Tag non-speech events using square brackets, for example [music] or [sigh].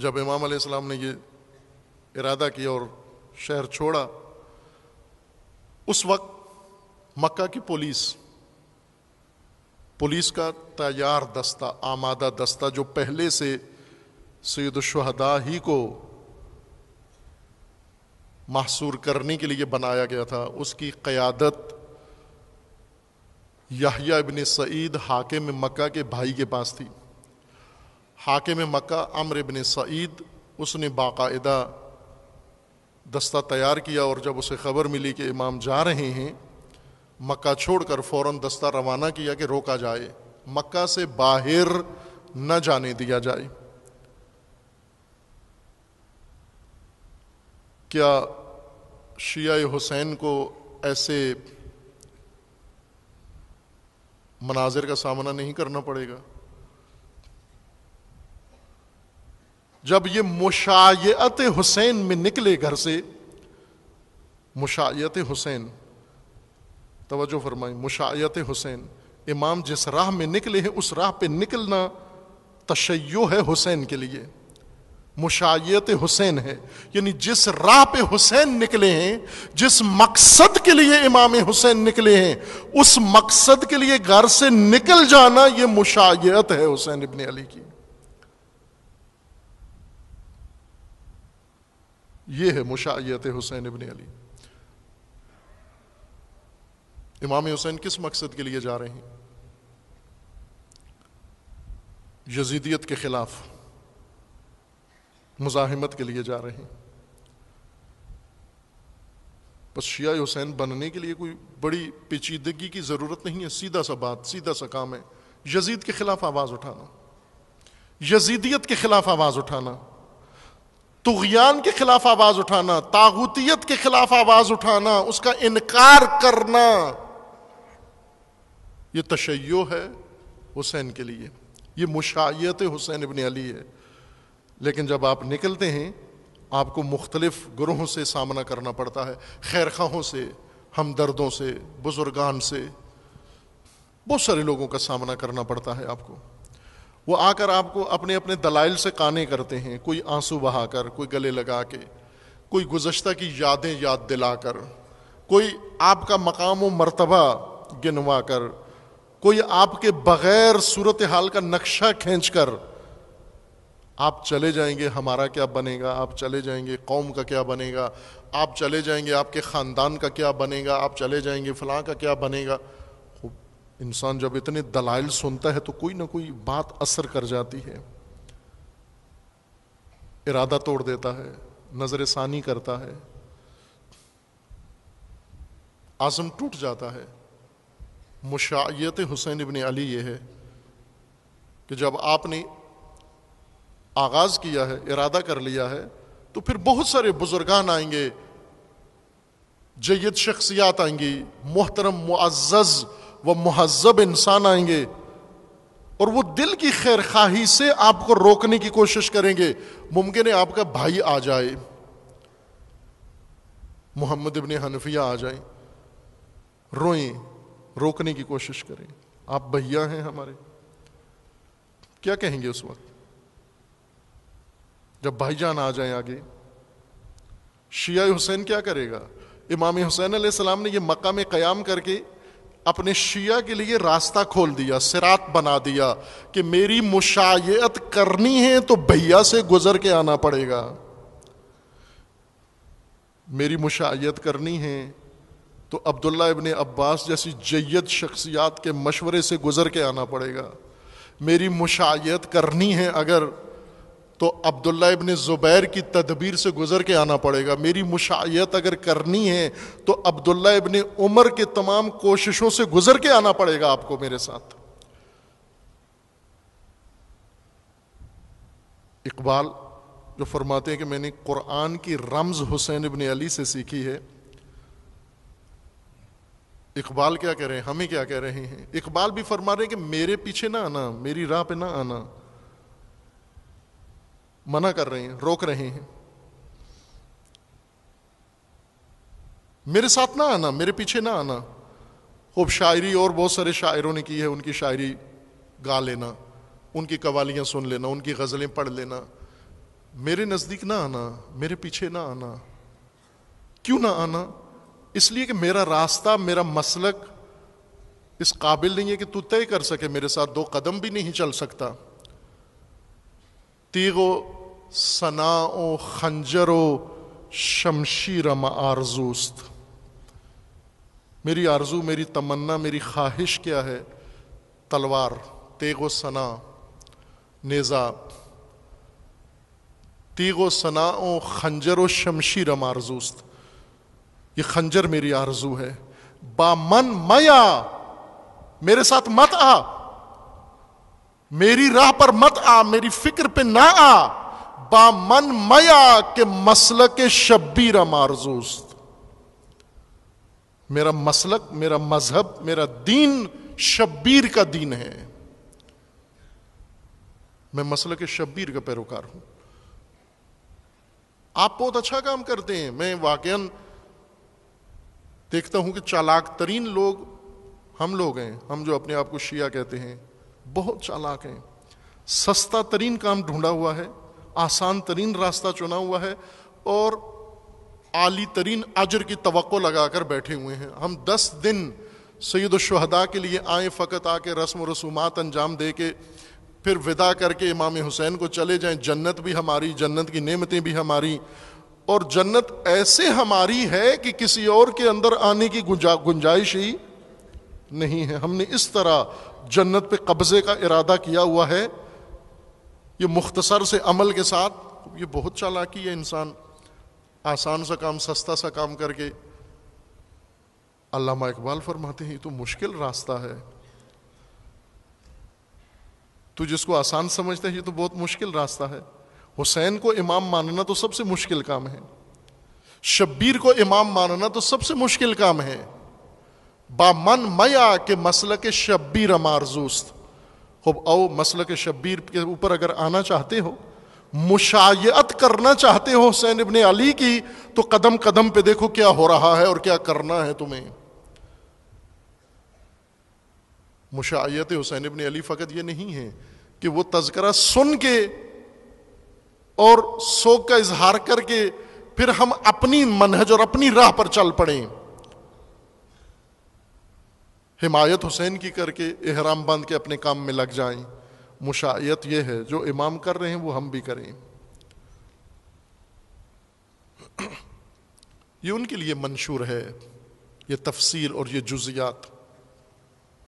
जब इमाम आसमाम ने ये इरादा किया और शहर छोड़ा उस वक्त मक्का की पुलिस पुलिस का तैयार दस्ता आमादा दस्ता जो पहले से सैद शहदा ही को महसूर करने के लिए बनाया गया था उसकी क़यादत याहिया इबन सईद हाकिम मक्का के भाई के पास थी हाकिम मक्का अमर इबन सईद उसने बाकायदा दस्ता तैयार किया और जब उसे ख़बर मिली कि इमाम जा रहे हैं मक्का छोड़ कर फ़ौर दस्ता रवाना किया कि रोका जाए मक्का से बाहर न जाने दिया जाए क्या शिया हुसैन को ऐसे मनाजिर का सामना नहीं करना पड़ेगा जब ये मुशायत हुसैन में निकले घर से मुशायत हुसैन तोज्जो फरमाई मुशायत हुसैन इमाम जिस राह में निकले हैं उस राह पे निकलना तशैयो है हुसैन के लिए मुशायत हुसैन है यानी जिस राह पे हुसैन निकले हैं जिस मकसद के लिए इमाम हुसैन निकले हैं उस मकसद के लिए घर से निकल जाना ये मुशायत है हुसैन इबन अली की ये है मुशायत हुसैन इबन अली इमाम हुसैन किस मकसद के लिए जा रहे हैं यजीदियत के खिलाफ मुजाहिमत के लिए जा रहे हैं बस शिया हुसैन बनने के लिए कोई बड़ी पेचीदगी की ज़रूरत नहीं है सीधा सा बात सीधा सा काम है यजीद के खिलाफ आवाज़ उठाना यजीदियत के खिलाफ आवाज़ उठाना तुगयान के खिलाफ आवाज उठाना तागुतियत के खिलाफ आवाज उठाना उसका इनकार करना ये तशैयो है हुसैन के लिए ये मुशायत हुसैन इबन अली है लेकिन जब आप निकलते हैं आपको मुख्तलिफ ग्रोहों से सामना करना पड़ता है खैर खाहों से हमदर्दों से बुजुर्गान से बहुत सारे लोगों का सामना करना पड़ता है आपको वो आकर आपको अपने अपने दलाइल से काने करते हैं कोई आंसू बहाकर कोई गले लगा के कोई गुजशत की यादें याद दिलाकर कोई आपका मकाम व मरतबा गिनवा कर कोई आपके बगैर सूरत हाल का नक्शा खींच कर आप चले जाएंगे हमारा क्या बनेगा आप चले जाएंगे कौम का क्या बनेगा आप चले जाएंगे आपके ख़ानदान का क्या बनेगा आप चले जाएंगे फ़लाँ का क्या बनेगा इंसान जब इतने दलाइल सुनता है तो कोई ना कोई बात असर कर जाती है इरादा तोड़ देता है नज़र सानी करता है आज़म टूट जाता है मुशायत हुसैन इबन अली ये है कि जब आपने आगाज़ किया है इरादा कर लिया है तो फिर बहुत सारे बुजुर्गान आएंगे जयद शख्सियात आएंगी मोहतरम मुआज़ वह महजब इंसान आएंगे और वो दिल की खैर खाही से आपको रोकने की कोशिश करेंगे मुमकिन है आपका भाई आ जाए मोहम्मद इबन हनफिया आ जाए रोए रोकने की कोशिश करें आप भैया हैं हमारे क्या कहेंगे उस वक्त जब भाईजान आ जाए आगे शिया हुसैन क्या करेगा इमाम हुसैन सलाम ने यह में कयाम करके अपने शिया के लिए रास्ता खोल दिया सिरात बना दिया कि मेरी मुशायत करनी है तो भैया से गुजर के आना पड़ेगा मेरी मुशायत करनी है तो अब्दुल्ला इबन अब्बास जैसी जैयद शख्सियात के मशवरे से गुजर के आना पड़ेगा मेरी मुशायत करनी है अगर तो अब्दुल्ला इबन ज़ुबैर की तदबीर से गुज़र के आना पड़ेगा मेरी मुशायत अगर करनी है तो अब्दुल्ला इबन उमर के तमाम कोशिशों से गुज़र के आना पड़ेगा आपको मेरे साथ इकबाल जो फरमाते हैं कि मैंने कुरान की रमज़ हुसैन इबन अली से सीखी है इकबाल क्या कह रहे हैं हमें क्या कह रहे हैं इकबाल भी फरमा रहे हैं कि मेरे पीछे ना आना मेरी राह पे ना आना मना कर रहे हैं रोक रहे हैं मेरे साथ ना आना मेरे पीछे ना आना खूब शायरी और बहुत सारे शायरों ने की है उनकी शायरी गा लेना उनकी कवालियां सुन लेना उनकी गज़लें पढ़ लेना मेरे नज़दीक ना आना मेरे पीछे ना आना क्यों ना आना इसलिए कि मेरा रास्ता मेरा मसलक इस काबिल नहीं है कि तू तय कर सके मेरे साथ दो कदम भी नहीं चल सकता तीगो सना ओ खंजर व शमशीरम आरजूस्त मेरी आरजू मेरी तमन्ना मेरी ख्वाहिश क्या है तलवार तेगो सना नेज़ा तेगो सना ओ खंजर व शमशीरम आरजूस्त ये खंजर मेरी आरजू है बामन मया मेरे साथ मत आ मेरी राह पर मत आ मेरी फिक्र पे ना आ पामन मया के मसल के शब्बीर मारजूस्त मेरा मसलक मेरा मजहब मेरा दीन शब्बीर का दीन है मैं मसल के शब्बीर का पैरोकार हूं आप बहुत अच्छा काम करते हैं मैं वाक देखता हूं कि चालाक तरीन लोग हम लोग हैं हम जो अपने आप को शिया कहते हैं बहुत चालाक हैं सस्ता तरीन काम ढूंढा हुआ है आसान तरीन रास्ता चुना हुआ है और आली तरीन अजर की तो लगा कर बैठे हुए हैं हम दस दिन सैद के लिए आए फ़कत आके रस्म व रसूमात अंजाम दे के फिर विदा करके इमाम हुसैन को चले जाएँ जन्नत भी हमारी जन्नत की नेमतें भी हमारी और जन्नत ऐसे हमारी है कि किसी और के अंदर आने की गुंजाइश ही नहीं है हमने इस तरह जन्नत पे कब्ज़े का इरादा किया हुआ है ये मुख्तसर से अमल के साथ ये बहुत चालाकी है इंसान आसान सा काम सस्ता सा काम करके अल्लामा इकबाल फरमाते हैं तो मुश्किल रास्ता है तू जिसको आसान समझते हैं ये तो बहुत मुश्किल रास्ता है हुसैन को इमाम मानना तो सबसे मुश्किल काम है शब्बीर को इमाम मानना तो सबसे मुश्किल काम है बामन मया के मसल के शब्बीर अमारजूस्त खुब आओ मसल के शब्बीर के ऊपर अगर आना चाहते हो मुशायत करना चाहते हो हुसैन इबन अली की तो कदम कदम पे देखो क्या हो रहा है और क्या करना है तुम्हें मुशायत हुसैन इबन अली फ़कत ये नहीं है कि वो तस्करा सुन के और शोक का इजहार करके फिर हम अपनी मनहज और अपनी राह पर चल पड़े हिमायत हुसैन की करके एहराम बांध के अपने काम में लग जाए मुशायत यह है जो इमाम कर रहे हैं वो हम भी करें [clears throat] ये उनके लिए मंशूर है ये तफसील और ये जुजियात